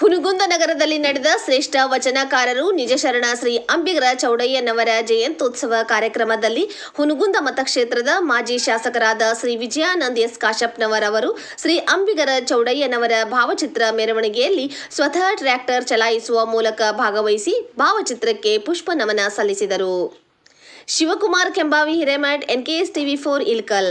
ಹುನಗುಂದ ನಗರದಲ್ಲಿ ನಡೆದ ಶ್ರೇಷ್ಠ ವಚನಕಾರರು ನಿಜಶರಣ ಶ್ರೀ ಅಂಬಿಗರ ಚೌಡಯ್ಯನವರ ಜಯಂತ್ಯೋತ್ಸವ ಕಾರ್ಯಕ್ರಮದಲ್ಲಿ ಹುನಗುಂದ ಮತಕ್ಷೇತ್ರದ ಮಾಜಿ ಶಾಸಕರಾದ ಶ್ರೀ ವಿಜಯಾನಂದ್ ಎಸ್ ಕಾಶಪ್ನವರವರು ಶ್ರೀ ಅಂಬಿಗರ ಚೌಡಯ್ಯನವರ ಭಾವಚಿತ್ರ ಮೆರವಣಿಗೆಯಲ್ಲಿ ಸ್ವತಃ ಟ್ರ್ಯಾಕ್ಟರ್ ಚಲಾಯಿಸುವ ಮೂಲಕ ಭಾಗವಹಿಸಿ ಭಾವಚಿತ್ರಕ್ಕೆ ಪುಷ್ಪ ನಮನ ಸಲ್ಲಿಸಿದರು Shivakumar Kembhavi Hiremath NKS TV four Ilkal